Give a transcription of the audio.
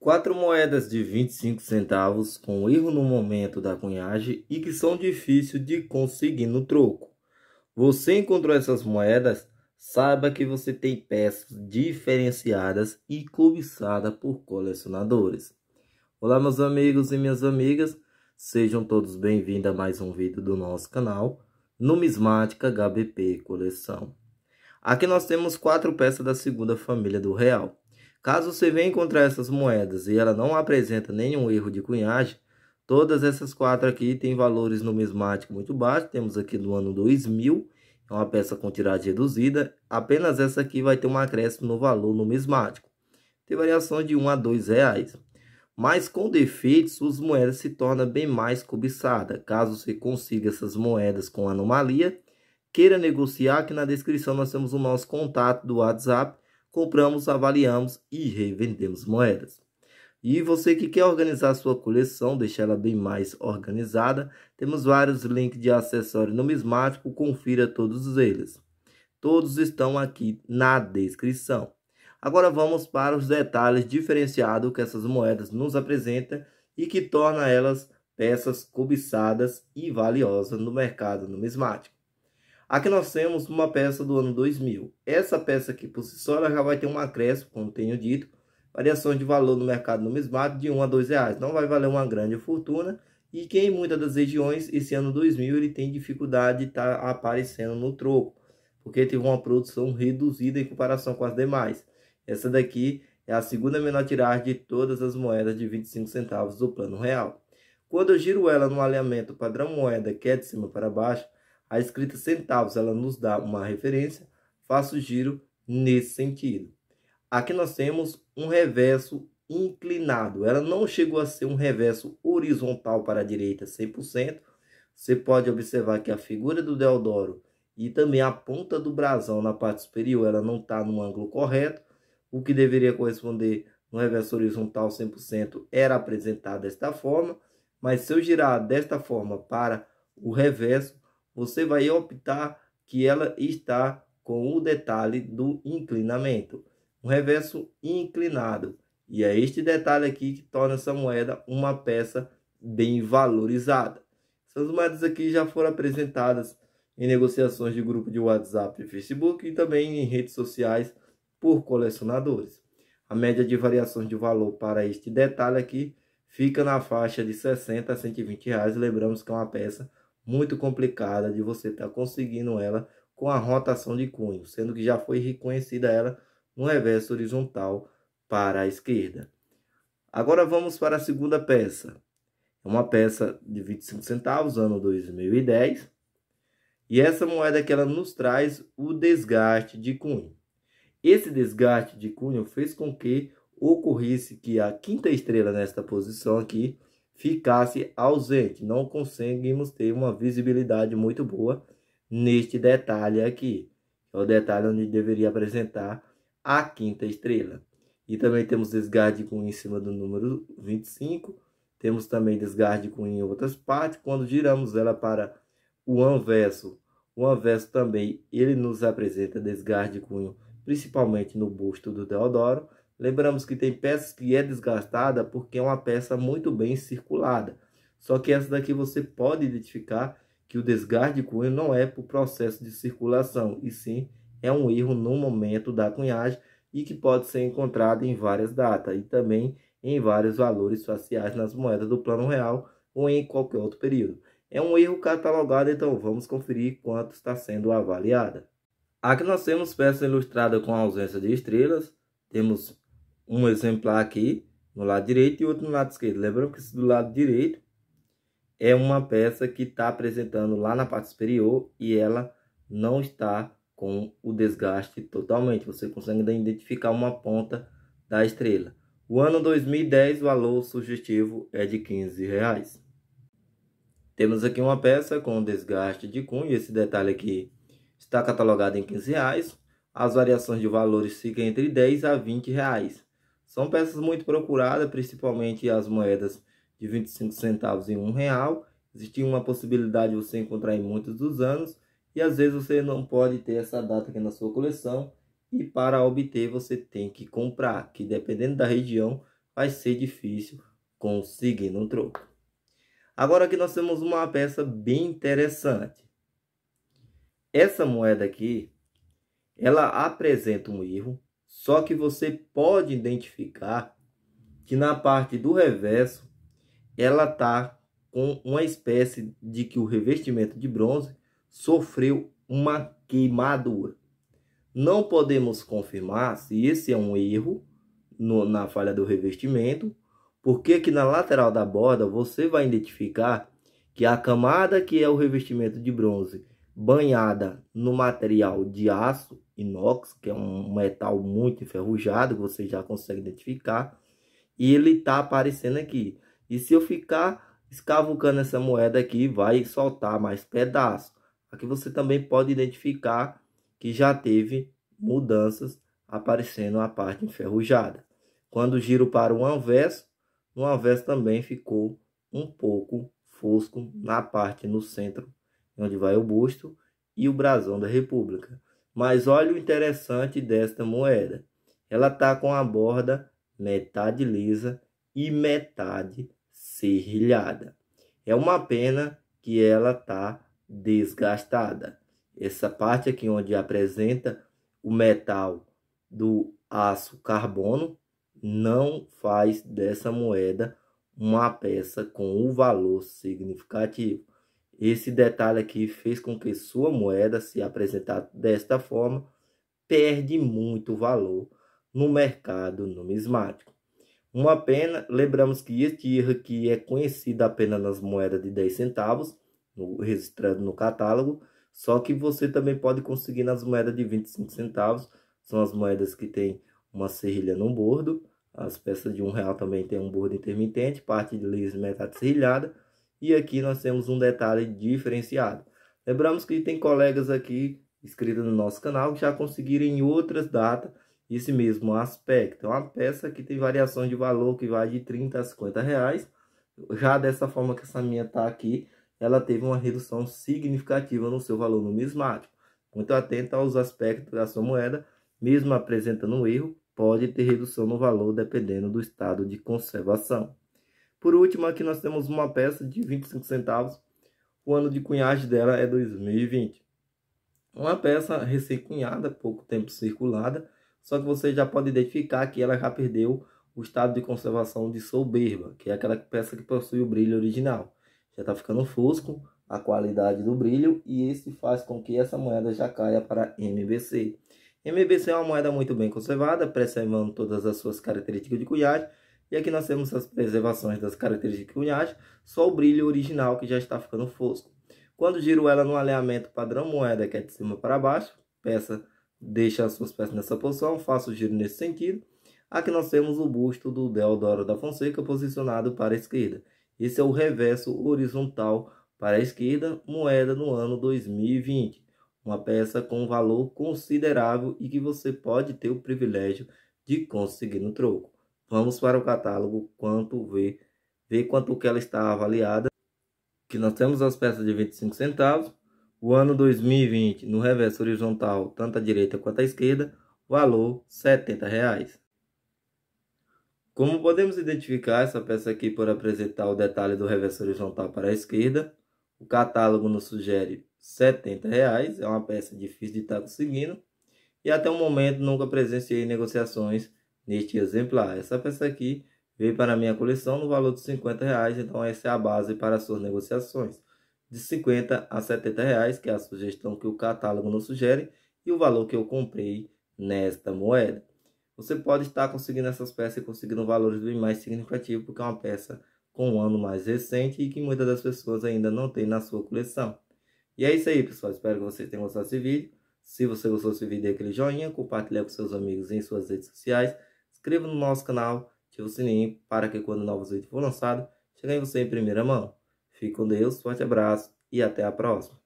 Quatro moedas de 25 centavos com erro no momento da cunhagem e que são difíceis de conseguir no troco. Você encontrou essas moedas? Saiba que você tem peças diferenciadas e cobiçadas por colecionadores. Olá meus amigos e minhas amigas, sejam todos bem-vindos a mais um vídeo do nosso canal Numismática HBP Coleção. Aqui nós temos quatro peças da segunda família do Real. Caso você venha encontrar essas moedas e ela não apresenta nenhum erro de cunhagem, todas essas quatro aqui têm valores numismáticos muito baixos. Temos aqui do ano 2000, é uma peça com tiragem reduzida. Apenas essa aqui vai ter um acréscimo no valor numismático. Tem variação de 1 a 2 reais. Mas com defeitos, as moedas se tornam bem mais cobiçadas. Caso você consiga essas moedas com anomalia, queira negociar, que na descrição nós temos o nosso contato do WhatsApp compramos, avaliamos e revendemos moedas. E você que quer organizar sua coleção, deixar ela bem mais organizada, temos vários links de acessório numismático, confira todos eles. Todos estão aqui na descrição. Agora vamos para os detalhes diferenciados que essas moedas nos apresentam e que torna elas peças cobiçadas e valiosas no mercado numismático. Aqui nós temos uma peça do ano 2000. Essa peça aqui por si só ela já vai ter um acréscimo, como tenho dito, variações de valor no mercado numismático de 1 a 2 reais. Não vai valer uma grande fortuna. E que em muitas das regiões, esse ano 2000, ele tem dificuldade de estar tá aparecendo no troco. Porque teve uma produção reduzida em comparação com as demais. Essa daqui é a segunda menor tiragem de todas as moedas de 25 centavos do plano real. Quando eu giro ela no alinhamento padrão moeda, que é de cima para baixo, a escrita centavos ela nos dá uma referência, faço giro nesse sentido. Aqui nós temos um reverso inclinado. Ela não chegou a ser um reverso horizontal para a direita 100%. Você pode observar que a figura do Deodoro e também a ponta do brasão na parte superior ela não está no ângulo correto, o que deveria corresponder no reverso horizontal 100% era apresentado desta forma, mas se eu girar desta forma para o reverso, você vai optar que ela está com o detalhe do inclinamento, um reverso inclinado. E é este detalhe aqui que torna essa moeda uma peça bem valorizada. Essas moedas aqui já foram apresentadas em negociações de grupo de WhatsApp e Facebook e também em redes sociais por colecionadores. A média de variações de valor para este detalhe aqui fica na faixa de 60 a 120 reais. Lembramos que é uma peça muito complicada de você estar tá conseguindo ela com a rotação de cunho, sendo que já foi reconhecida ela no reverso horizontal para a esquerda. Agora vamos para a segunda peça. É uma peça de 25 centavos, ano 2010. E essa moeda que ela nos traz o desgaste de cunho. Esse desgaste de cunho fez com que ocorresse que a quinta estrela nesta posição aqui ficasse ausente. Não conseguimos ter uma visibilidade muito boa neste detalhe aqui. É o detalhe onde deveria apresentar a quinta estrela. E também temos de cunho em cima do número 25. Temos também de cunho em outras partes. Quando giramos ela para o anverso, o anverso também ele nos apresenta de cunho, principalmente no busto do Deodoro. Lembramos que tem peças que é desgastada porque é uma peça muito bem circulada. Só que essa daqui você pode identificar que o desgaste de cunho não é por processo de circulação, e sim é um erro no momento da cunhagem e que pode ser encontrado em várias datas e também em vários valores faciais nas moedas do plano real ou em qualquer outro período. É um erro catalogado, então vamos conferir quanto está sendo avaliada. Aqui nós temos peça ilustrada com ausência de estrelas, temos um exemplar aqui no lado direito e outro no lado esquerdo. Lembrando que esse do lado direito é uma peça que está apresentando lá na parte superior e ela não está com o desgaste totalmente. Você consegue identificar uma ponta da estrela. O ano 2010, o valor sugestivo é de 15 reais. Temos aqui uma peça com desgaste de cunho. Esse detalhe aqui está catalogado em 15 reais. As variações de valores ficam entre 10 a 20 reais. São peças muito procuradas, principalmente as moedas de 25 centavos e um real. Existia uma possibilidade de você encontrar em muitos dos anos e às vezes você não pode ter essa data aqui na sua coleção e para obter você tem que comprar, que dependendo da região vai ser difícil conseguir no troco. Agora aqui nós temos uma peça bem interessante. Essa moeda aqui, ela apresenta um erro só que você pode identificar que na parte do reverso ela está com uma espécie de que o revestimento de bronze sofreu uma queimadura. Não podemos confirmar se esse é um erro no, na falha do revestimento, porque aqui na lateral da borda você vai identificar que a camada que é o revestimento de bronze banhada no material de aço inox, que é um metal muito enferrujado, que você já consegue identificar, e ele está aparecendo aqui. E se eu ficar escavucando essa moeda aqui, vai soltar mais pedaço. Aqui você também pode identificar que já teve mudanças aparecendo a parte enferrujada. Quando giro para o anverso, no anverso também ficou um pouco fosco na parte no centro onde vai o busto, e o brasão da República. Mas olha o interessante desta moeda. Ela está com a borda metade lisa e metade serrilhada. É uma pena que ela está desgastada. Essa parte aqui onde apresenta o metal do aço carbono não faz dessa moeda uma peça com o um valor significativo. Esse detalhe aqui fez com que sua moeda, se apresentar desta forma, perde muito valor no mercado numismático. Uma pena, lembramos que este erro aqui é conhecido apenas nas moedas de 10 centavos, no, registrado no catálogo, só que você também pode conseguir nas moedas de 25 centavos, são as moedas que tem uma serrilha no bordo, as peças de um real também tem um bordo intermitente, parte de liso metade serrilhada, e aqui nós temos um detalhe diferenciado. Lembramos que tem colegas aqui inscritos no nosso canal que já conseguiram em outras datas esse mesmo aspecto. É uma peça que tem variação de valor que vai de 30 a 50 reais. Já dessa forma que essa minha está aqui, ela teve uma redução significativa no seu valor numismático. Muito atento aos aspectos da sua moeda, mesmo apresentando um erro, pode ter redução no valor dependendo do estado de conservação. Por último, aqui nós temos uma peça de 25 centavos. O ano de cunhagem dela é 2020. Uma peça recém-cunhada, pouco tempo circulada, só que você já pode identificar que ela já perdeu o estado de conservação de soberba, que é aquela peça que possui o brilho original. Já está ficando fosco a qualidade do brilho e esse faz com que essa moeda já caia para MBC. MBC é uma moeda muito bem conservada, preservando todas as suas características de cunhagem, e aqui nós temos as preservações das características de cunhagem, só o brilho original que já está ficando fosco. Quando giro ela no alinhamento padrão moeda, que é de cima para baixo, peça deixa as suas peças nessa posição, faço o giro nesse sentido. Aqui nós temos o busto do Deodoro da Fonseca posicionado para a esquerda. Esse é o reverso horizontal para a esquerda, moeda no ano 2020. Uma peça com valor considerável e que você pode ter o privilégio de conseguir no troco. Vamos para o catálogo quanto ver ver quanto que ela está avaliada. Que nós temos as peças de 25 centavos. O ano 2020, no reverso horizontal, tanto à direita quanto à esquerda, valor R$ 70. Reais. Como podemos identificar essa peça aqui por apresentar o detalhe do reverso horizontal para a esquerda, o catálogo nos sugere R$ 70, reais, é uma peça difícil de estar conseguindo, e até o momento nunca presenciei negociações neste exemplar. Essa peça aqui veio para minha coleção no valor de 50 reais, então essa é a base para suas negociações. De 50 a 70 reais, que é a sugestão que o catálogo nos sugere, e o valor que eu comprei nesta moeda. Você pode estar conseguindo essas peças e conseguindo valores bem mais significativos, porque é uma peça com um ano mais recente e que muitas das pessoas ainda não tem na sua coleção. E é isso aí, pessoal. Espero que vocês tenham gostado desse vídeo. Se você gostou desse vídeo, dê aquele joinha, compartilhe com seus amigos em suas redes sociais inscreva no nosso canal, ative o sininho para que quando novos vídeos for lançado, cheguem você em primeira mão. Fique com Deus, forte abraço e até a próxima.